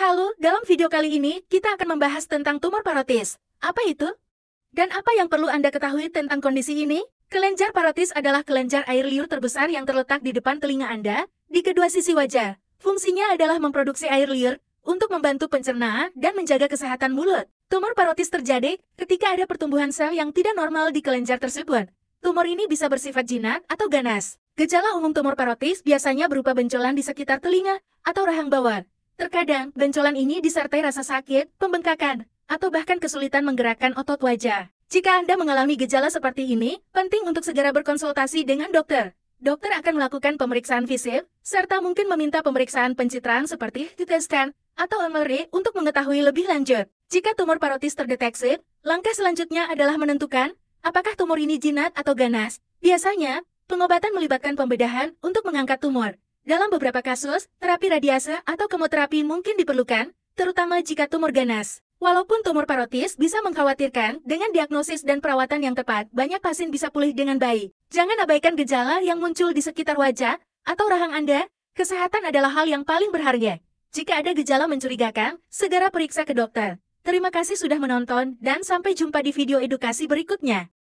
Halo, dalam video kali ini, kita akan membahas tentang tumor parotis. Apa itu? Dan apa yang perlu Anda ketahui tentang kondisi ini? Kelenjar parotis adalah kelenjar air liur terbesar yang terletak di depan telinga Anda, di kedua sisi wajah. Fungsinya adalah memproduksi air liur untuk membantu pencernaan dan menjaga kesehatan mulut. Tumor parotis terjadi ketika ada pertumbuhan sel yang tidak normal di kelenjar tersebut. Tumor ini bisa bersifat jinak atau ganas. Gejala umum tumor parotis biasanya berupa benjolan di sekitar telinga atau rahang bawah, Terkadang, bencolan ini disertai rasa sakit, pembengkakan, atau bahkan kesulitan menggerakkan otot wajah. Jika Anda mengalami gejala seperti ini, penting untuk segera berkonsultasi dengan dokter. Dokter akan melakukan pemeriksaan fisik, serta mungkin meminta pemeriksaan pencitraan seperti CT scan atau MRI untuk mengetahui lebih lanjut. Jika tumor parotis terdeteksi, langkah selanjutnya adalah menentukan apakah tumor ini jinak atau ganas. Biasanya, pengobatan melibatkan pembedahan untuk mengangkat tumor. Dalam beberapa kasus, terapi radiase atau kemoterapi mungkin diperlukan, terutama jika tumor ganas. Walaupun tumor parotis bisa mengkhawatirkan, dengan diagnosis dan perawatan yang tepat, banyak pasien bisa pulih dengan baik. Jangan abaikan gejala yang muncul di sekitar wajah atau rahang Anda, kesehatan adalah hal yang paling berharga. Jika ada gejala mencurigakan, segera periksa ke dokter. Terima kasih sudah menonton dan sampai jumpa di video edukasi berikutnya.